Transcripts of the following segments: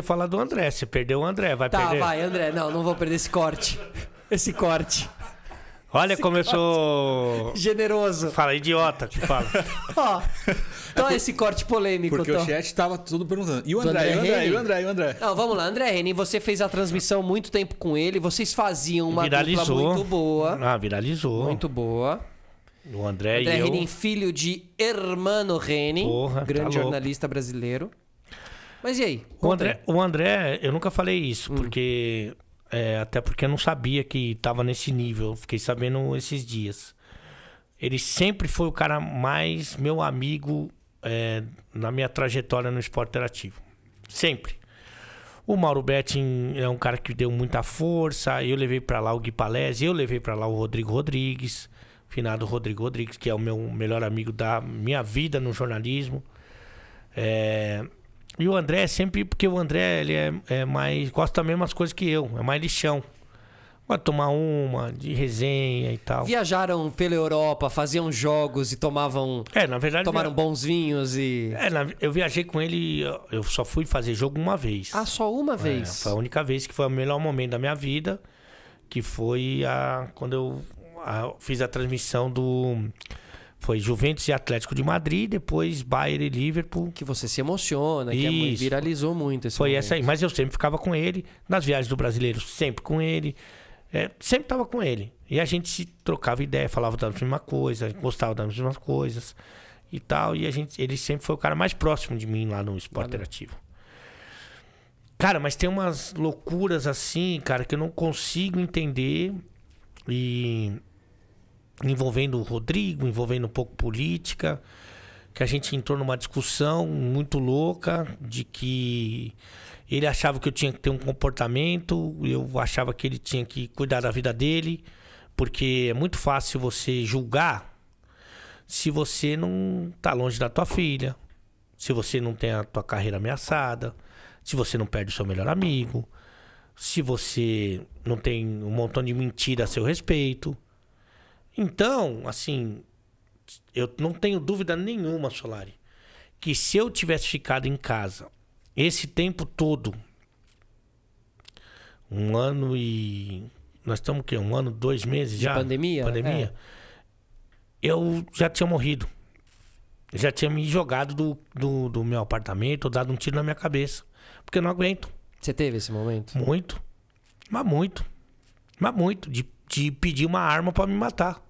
ia falar do André. Você perdeu o André, vai tá, perder. Tá, vai, André. Não, não vou perder esse corte. Esse corte. Olha esse como corte. eu sou. Generoso. Fala, idiota que fala. Ó, então é esse corte polêmico, Porque o então. chat tava tudo perguntando. E o André, André, e o André, e o André, e o André? Não, vamos lá, André Renin, você fez a transmissão muito tempo com ele, vocês faziam uma viralizou. muito boa. Ah, viralizou. Muito boa. O André, André e Henning, eu... filho de Hermano Renin. Porra, tá grande tá jornalista brasileiro. Mas e aí? O André, o André, eu nunca falei isso, hum. porque. É, até porque eu não sabia que estava nesse nível. Fiquei sabendo esses dias. Ele sempre foi o cara mais meu amigo é, na minha trajetória no esporte interativo. Sempre. O Mauro Betting é um cara que deu muita força. Eu levei para lá o Gui Palese, eu levei para lá o Rodrigo Rodrigues, finado Rodrigo Rodrigues, que é o meu melhor amigo da minha vida no jornalismo. É, e o André é sempre, porque o André ele é, é mais. gosta das mesmas coisas que eu, é mais lixão. Vai tomar uma, de resenha e tal. Viajaram pela Europa, faziam jogos e tomavam. É, na verdade. Tomaram via... bons vinhos e. É, na... eu viajei com ele, eu só fui fazer jogo uma vez. Ah, só uma é, vez? É, foi a única vez que foi o melhor momento da minha vida, que foi a, quando eu a... fiz a transmissão do foi Juventus e Atlético de Madrid, depois Bayern e Liverpool. Que você se emociona, é Isso. que viralizou muito esse Foi momento. essa aí, mas eu sempre ficava com ele. Nas viagens do brasileiro, sempre com ele. É, sempre estava com ele. E a gente trocava ideia, falava da mesma coisa, gostava das mesmas coisas e tal. E a gente, ele sempre foi o cara mais próximo de mim lá no esporte interativo. Cara, mas tem umas loucuras assim, cara, que eu não consigo entender. E envolvendo o Rodrigo, envolvendo um pouco política, que a gente entrou numa discussão muito louca de que ele achava que eu tinha que ter um comportamento, eu achava que ele tinha que cuidar da vida dele, porque é muito fácil você julgar se você não está longe da tua filha, se você não tem a tua carreira ameaçada, se você não perde o seu melhor amigo, se você não tem um montão de mentira a seu respeito. Então, assim, eu não tenho dúvida nenhuma, Solari, que se eu tivesse ficado em casa esse tempo todo, um ano e. Nós estamos o quê? Um ano, dois meses De já? Pandemia? Pandemia. É. Eu já tinha morrido. já tinha me jogado do, do, do meu apartamento, dado um tiro na minha cabeça. Porque eu não aguento. Você teve esse momento? Muito. Mas muito. Mas muito, de, de pedir uma arma para me matar.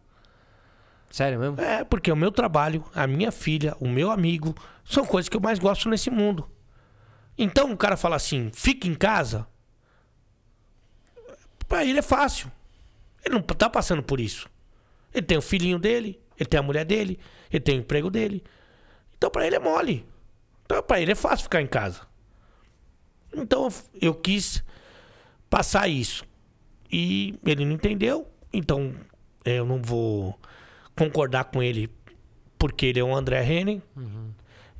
Sério mesmo? É, porque o meu trabalho, a minha filha, o meu amigo, são coisas que eu mais gosto nesse mundo. Então o cara fala assim, fica em casa. Pra ele é fácil. Ele não tá passando por isso. Ele tem o filhinho dele, ele tem a mulher dele, ele tem o emprego dele. Então para ele é mole. Então para ele é fácil ficar em casa. Então eu quis passar isso. E ele não entendeu, então é, eu não vou concordar com ele porque ele é o André Henning. Uhum.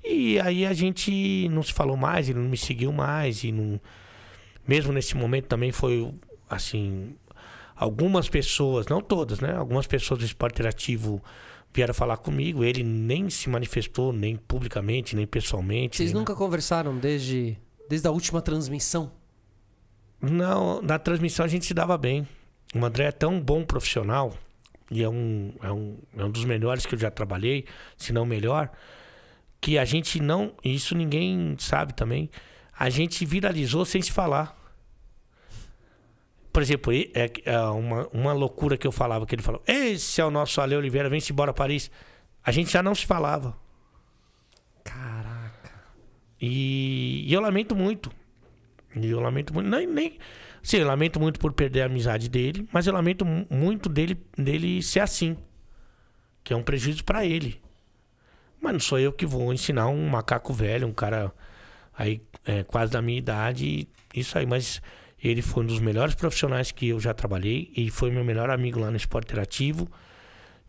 E aí a gente não se falou mais, ele não me seguiu mais e não mesmo nesse momento também foi assim, algumas pessoas, não todas, né? Algumas pessoas do esporte ativo vieram falar comigo, ele nem se manifestou nem publicamente, nem pessoalmente. Vocês nem nunca conversaram desde desde a última transmissão? Não, na transmissão a gente se dava bem. O André é tão bom profissional e é um, é um, é um dos melhores que eu já trabalhei, se não o melhor, que a gente não. Isso ninguém sabe também. A gente viralizou sem se falar. Por exemplo, é, é uma, uma loucura que eu falava, que ele falou: Esse é o nosso Ale Oliveira, vem-se embora Paris. A gente já não se falava. Caraca. E, e eu lamento muito. E eu lamento muito, nem, nem sim, eu lamento muito por perder a amizade dele, mas eu lamento muito dele, dele ser assim, que é um prejuízo para ele. Mas não sou eu que vou ensinar um macaco velho, um cara aí é, quase da minha idade, isso aí. Mas ele foi um dos melhores profissionais que eu já trabalhei e foi meu melhor amigo lá no esporte interativo.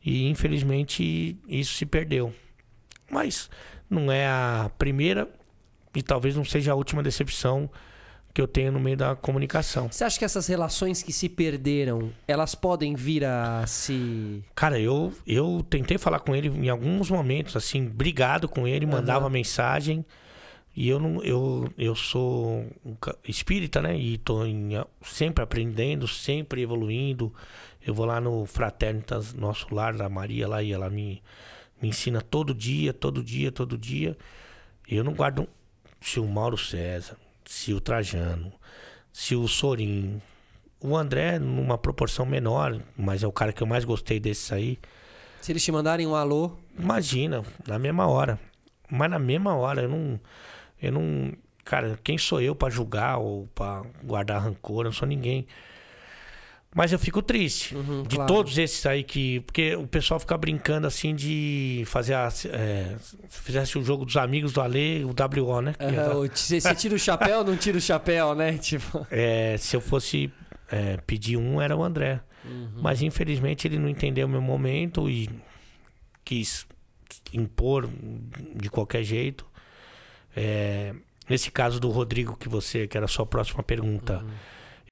E infelizmente isso se perdeu. Mas não é a primeira e talvez não seja a última decepção que eu tenho no meio da comunicação. Você acha que essas relações que se perderam, elas podem vir a se. Cara, eu, eu tentei falar com ele em alguns momentos, assim, brigado com ele, mandava mensagem. E eu não, eu, eu sou espírita, né? E tô em, sempre aprendendo, sempre evoluindo. Eu vou lá no Fraternitas, nosso lar da Maria lá, e ela me, me ensina todo dia, todo dia, todo dia. Eu não guardo. Se o Mauro César, se o Trajano, se o Sorin. O André, numa proporção menor, mas é o cara que eu mais gostei desses aí. Se eles te mandarem um alô. Imagina, na mesma hora. Mas na mesma hora, eu não. Eu não. Cara, quem sou eu para julgar ou para guardar rancor? Eu não sou ninguém. Mas eu fico triste uhum, de claro. todos esses aí que. Porque o pessoal fica brincando assim de fazer a. É, fizesse o jogo dos amigos do Ale, o WO, né? Uhum, Você tira o chapéu ou não tira o chapéu, né? Tipo... É, se eu fosse é, pedir um, era o André. Uhum. Mas infelizmente ele não entendeu o meu momento e quis impor de qualquer jeito. É, nesse caso do Rodrigo, que você, que era a sua próxima pergunta. Uhum